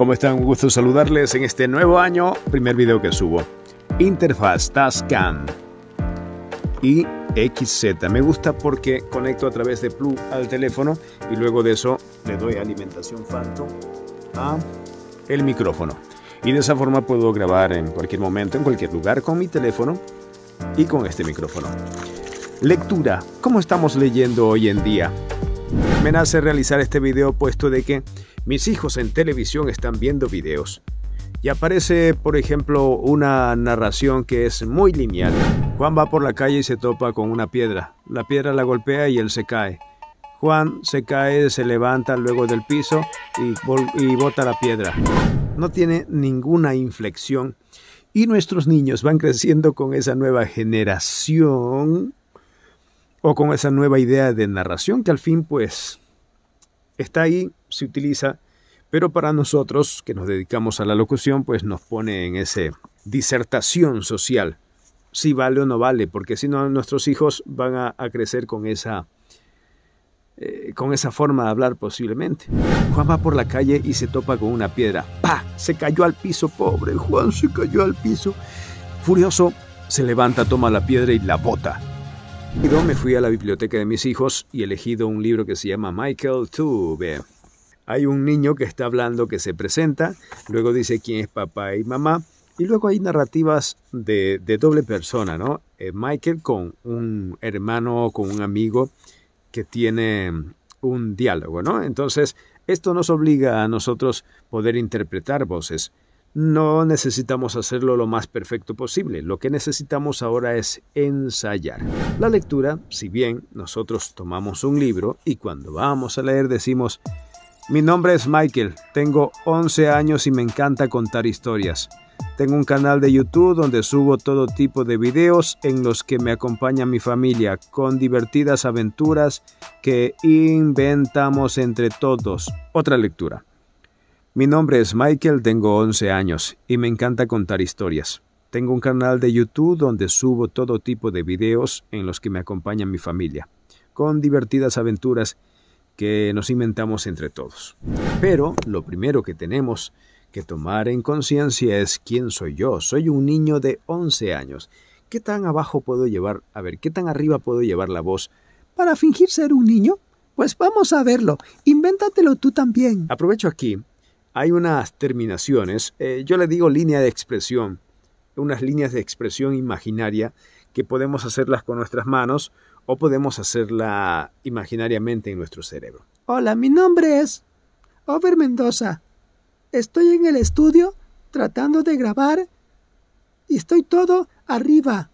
¿Cómo están? Un gusto saludarles en este nuevo año, primer video que subo. Interfaz Tascam y XZ. Me gusta porque conecto a través de plug al teléfono y luego de eso le doy alimentación Phantom a el micrófono. Y de esa forma puedo grabar en cualquier momento, en cualquier lugar, con mi teléfono y con este micrófono. Lectura. ¿Cómo estamos leyendo hoy en día? Me nace realizar este video puesto de que mis hijos en televisión están viendo videos y aparece, por ejemplo, una narración que es muy lineal. Juan va por la calle y se topa con una piedra. La piedra la golpea y él se cae. Juan se cae, se levanta luego del piso y, y bota la piedra. No tiene ninguna inflexión. Y nuestros niños van creciendo con esa nueva generación o con esa nueva idea de narración que al fin pues está ahí se utiliza, pero para nosotros que nos dedicamos a la locución, pues nos pone en ese disertación social, si vale o no vale, porque si no nuestros hijos van a, crecer con esa, eh, con esa forma de hablar posiblemente. Juan va por la calle y se topa con una piedra. ¡Pah! Se cayó al piso, pobre Juan, se cayó al piso. Furioso, se levanta, toma la piedra y la bota. Y me fui a la biblioteca de mis hijos y he elegido un libro que se llama Michael Tube hay un niño que está hablando, que se presenta, luego dice quién es papá y mamá, y luego hay narrativas de, doble persona, ¿no? Eh, Michael con un hermano o con un amigo que tiene un diálogo, ¿no? Entonces, esto nos obliga a nosotros poder interpretar voces. No necesitamos hacerlo lo más perfecto posible, lo que necesitamos ahora es ensayar. La lectura, si bien nosotros tomamos un libro y cuando vamos a leer decimos, mi nombre es Michael, tengo 11 años y me encanta contar historias. Tengo un canal de YouTube donde subo todo tipo de videos en los que me acompaña mi familia con divertidas aventuras que inventamos entre todos. Otra lectura. Mi nombre es Michael, tengo 11 años y me encanta contar historias. Tengo un canal de YouTube donde subo todo tipo de videos en los que me acompaña mi familia, con divertidas aventuras que nos inventamos entre todos. Pero lo primero que tenemos que tomar en conciencia es quién soy yo. Soy un niño de 11 años. ¿Qué tan abajo puedo llevar, a ver, qué tan arriba puedo llevar la voz para fingir ser un niño? Pues vamos a verlo. Invéntatelo tú también. Aprovecho aquí. Hay unas terminaciones, eh, yo le digo línea de expresión, unas líneas de expresión imaginaria que podemos hacerlas con nuestras manos o podemos hacerla imaginariamente en nuestro cerebro. Hola, mi nombre es Over Mendoza. Estoy en el estudio tratando de grabar y estoy todo arriba.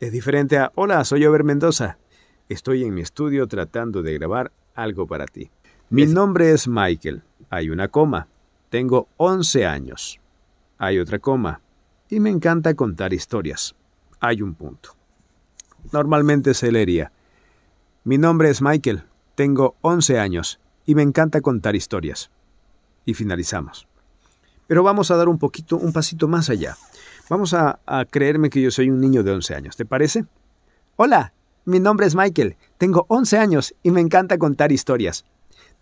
Es diferente a Hola, soy Over Mendoza. Estoy en mi estudio tratando de grabar algo para ti. Mi nombre es Michael. Hay una coma. Tengo 11 años. Hay otra coma. Y me encanta contar historias. Hay un punto normalmente se leería, Mi nombre es Michael, tengo 11 años y me encanta contar historias. Y finalizamos. Pero vamos a dar un poquito, un pasito más allá. Vamos a, a creerme que yo soy un niño de 11 años, ¿te parece? Hola, mi nombre es Michael, tengo 11 años y me encanta contar historias.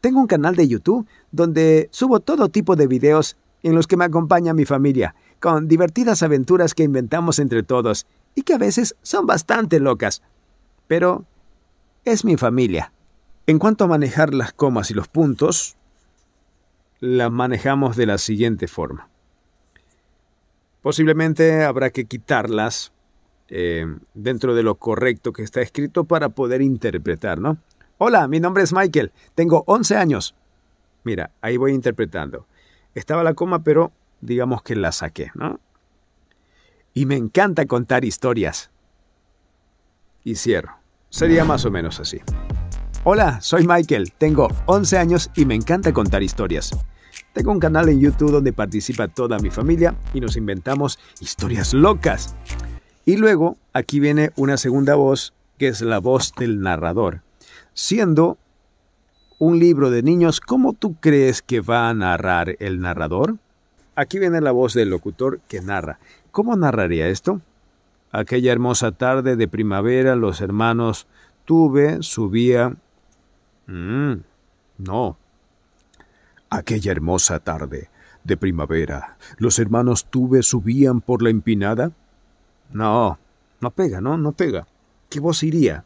Tengo un canal de YouTube donde subo todo tipo de videos en los que me acompaña mi familia, con divertidas aventuras que inventamos entre todos y que a veces son bastante locas. Pero es mi familia. En cuanto a manejar las comas y los puntos, las manejamos de la siguiente forma. Posiblemente habrá que quitarlas eh, dentro de lo correcto que está escrito para poder interpretar, ¿no? Hola, mi nombre es Michael, tengo 11 años. Mira, ahí voy interpretando. Estaba la coma, pero digamos que la saqué, ¿no? y me encanta contar historias. Y cierro. Sería más o menos así. Hola, soy Michael, tengo 11 años y me encanta contar historias. Tengo un canal en YouTube donde participa toda mi familia y nos inventamos historias locas. Y luego aquí viene una segunda voz, que es la voz del narrador, siendo un libro de niños, ¿cómo tú crees que va a narrar el narrador? Aquí viene la voz del locutor que narra. ¿Cómo narraría esto? Aquella hermosa tarde de primavera los hermanos Tuve subía... Mm, no. Aquella hermosa tarde de primavera los hermanos Tuve subían por la empinada. No, no pega, ¿no? No pega. ¿Qué voz iría?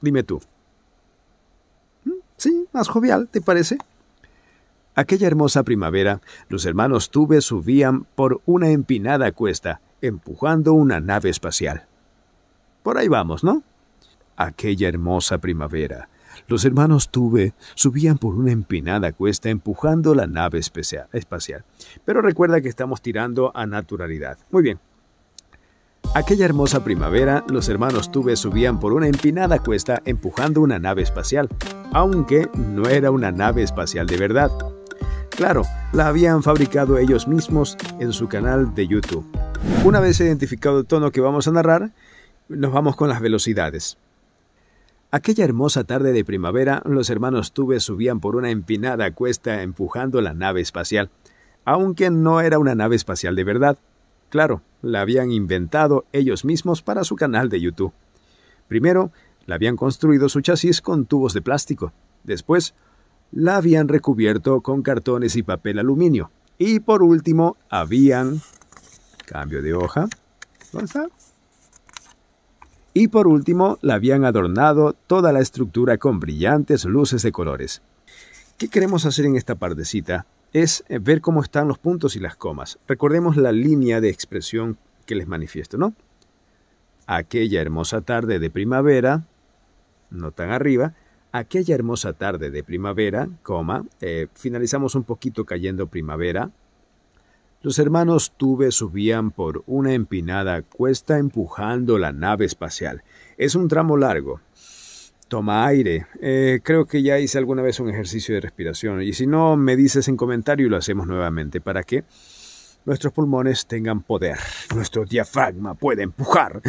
Dime tú. Mm, sí, más jovial, ¿te parece? Aquella hermosa primavera, los hermanos Tuve subían por una empinada cuesta empujando una nave espacial. Por ahí vamos, ¿no? Aquella hermosa primavera, los hermanos Tuve subían por una empinada cuesta empujando la nave espacial. Pero recuerda que estamos tirando a naturalidad. Muy bien. Aquella hermosa primavera, los hermanos Tuve subían por una empinada cuesta empujando una nave espacial, aunque no era una nave espacial de verdad. Claro, la habían fabricado ellos mismos en su canal de YouTube. Una vez identificado el tono que vamos a narrar, nos vamos con las velocidades. Aquella hermosa tarde de primavera, los hermanos Tuve subían por una empinada cuesta empujando la nave espacial, aunque no era una nave espacial de verdad. Claro, la habían inventado ellos mismos para su canal de YouTube. Primero, la habían construido su chasis con tubos de plástico. Después, la habían recubierto con cartones y papel aluminio. Y por último, habían... Cambio de hoja. ¿Dónde está? Y por último, la habían adornado toda la estructura con brillantes luces de colores. ¿Qué queremos hacer en esta partecita? Es eh, ver cómo están los puntos y las comas. Recordemos la línea de expresión que les manifiesto, ¿no? Aquella hermosa tarde de primavera, no tan arriba, aquella hermosa tarde de primavera, coma, eh, finalizamos un poquito cayendo primavera, los hermanos Tuve subían por una empinada cuesta empujando la nave espacial. Es un tramo largo. Toma aire. Eh, creo que ya hice alguna vez un ejercicio de respiración. Y si no, me dices en comentario y lo hacemos nuevamente para que nuestros pulmones tengan poder. Nuestro diafragma puede empujar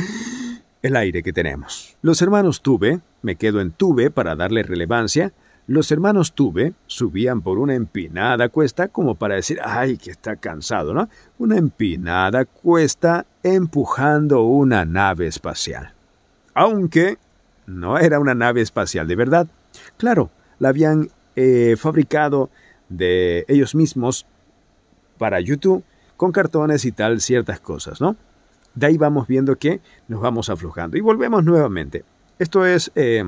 el aire que tenemos. Los hermanos Tuve, me quedo en Tuve para darle relevancia, los hermanos Tuve subían por una empinada cuesta como para decir, ay, que está cansado, ¿no? Una empinada cuesta empujando una nave espacial. Aunque no era una nave espacial de verdad. Claro, la habían eh, fabricado de ellos mismos para YouTube con cartones y tal ciertas cosas, ¿no? de ahí vamos viendo que nos vamos aflojando. Y volvemos nuevamente. Esto es eh,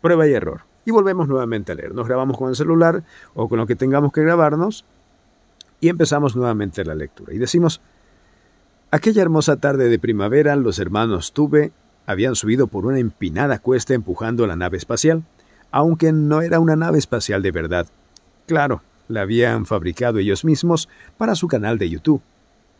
prueba y error. Y volvemos nuevamente a leer. Nos grabamos con el celular o con lo que tengamos que grabarnos y empezamos nuevamente la lectura. Y decimos, aquella hermosa tarde de primavera los hermanos Tuve habían subido por una empinada cuesta empujando la nave espacial, aunque no era una nave espacial de verdad. Claro, la habían fabricado ellos mismos para su canal de YouTube.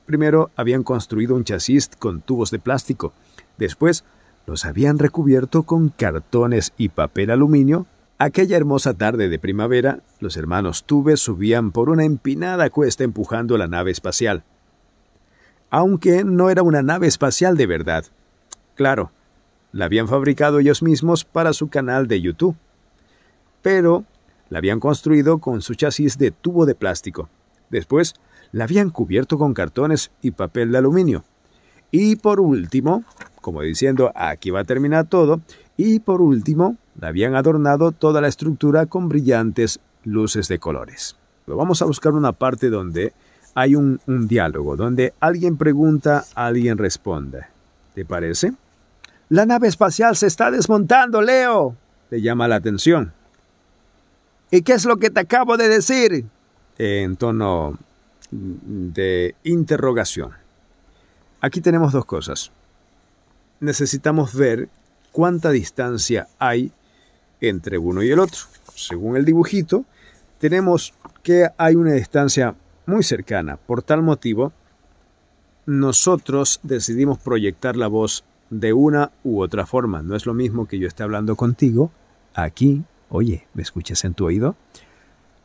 Primero habían construido un chasis con tubos de plástico. Después los habían recubierto con cartones y papel aluminio. Aquella hermosa tarde de primavera, los hermanos Tube subían por una empinada cuesta empujando la nave espacial. Aunque no era una nave espacial de verdad. Claro, la habían fabricado ellos mismos para su canal de YouTube. Pero la habían construido con su chasis de tubo de plástico. Después, la habían cubierto con cartones y papel de aluminio. Y por último, como diciendo, aquí va a terminar todo, y por último, la habían adornado toda la estructura con brillantes luces de colores. vamos a buscar una parte donde hay un, un diálogo, donde alguien pregunta, alguien responde. ¿Te parece? La nave espacial se está desmontando, Leo. Le llama la atención. ¿Y qué es lo que te acabo de decir? En tono de interrogación. Aquí tenemos dos cosas. Necesitamos ver cuánta distancia hay entre uno y el otro. Según el dibujito, tenemos que hay una distancia muy cercana. Por tal motivo, nosotros decidimos proyectar la voz de una u otra forma. No es lo mismo que yo esté hablando contigo aquí. Oye, ¿me escuchas en tu oído?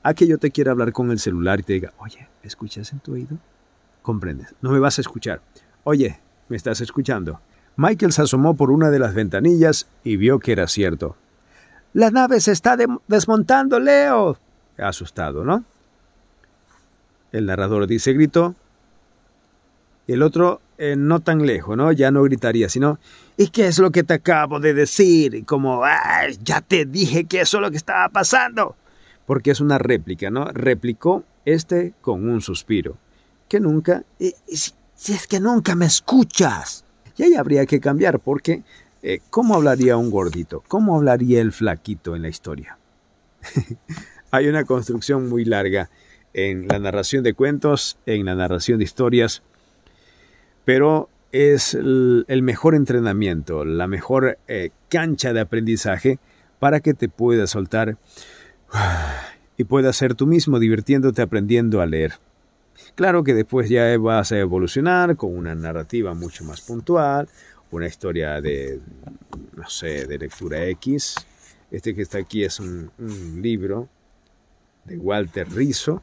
a que yo te quiera hablar con el celular y te diga, oye, ¿me escuchas en tu oído? Comprendes, no me vas a escuchar. Oye, ¿me estás escuchando? Michael se asomó por una de las ventanillas y vio que era cierto. La nave se está desmontando, Leo. Asustado, ¿no? El narrador dice, gritó. El otro, eh, no tan lejos, ¿no? Ya no gritaría, sino, ¿y qué es lo que te acabo de decir? Y como, Ya te dije que eso es lo que estaba pasando porque es una réplica, ¿no? Replicó este con un suspiro. Que nunca, si, es que nunca me escuchas. Y ahí habría que cambiar, porque eh, ¿cómo hablaría un gordito? ¿Cómo hablaría el flaquito en la historia? Hay una construcción muy larga en la narración de cuentos, en la narración de historias, pero es el, mejor entrenamiento, la mejor eh, cancha de aprendizaje para que te puedas soltar y puedas ser tú mismo divirtiéndote aprendiendo a leer. Claro que después ya vas a evolucionar con una narrativa mucho más puntual, una historia de, no sé, de lectura X. Este que está aquí es un, un libro de Walter Rizzo.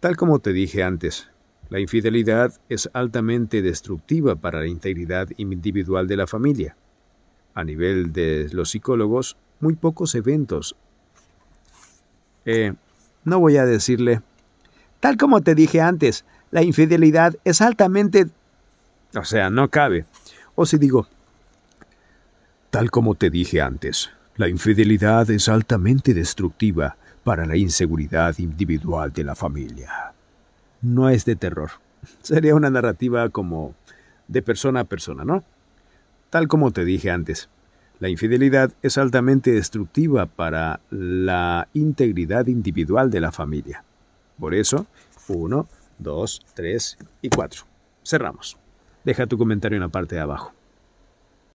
Tal como te dije antes, la infidelidad es altamente destructiva para la integridad individual de la familia. A nivel de los psicólogos, muy pocos eventos. Eh, no voy a decirle. Tal como te dije antes, la infidelidad es altamente... O sea, no cabe. O si digo... Tal como te dije antes, la infidelidad es altamente destructiva para la inseguridad individual de la familia. No es de terror. Sería una narrativa como de persona a persona, ¿no? Tal como te dije antes. La infidelidad es altamente destructiva para la integridad individual de la familia. Por eso, 1, 2, 3 y 4. Cerramos. Deja tu comentario en la parte de abajo.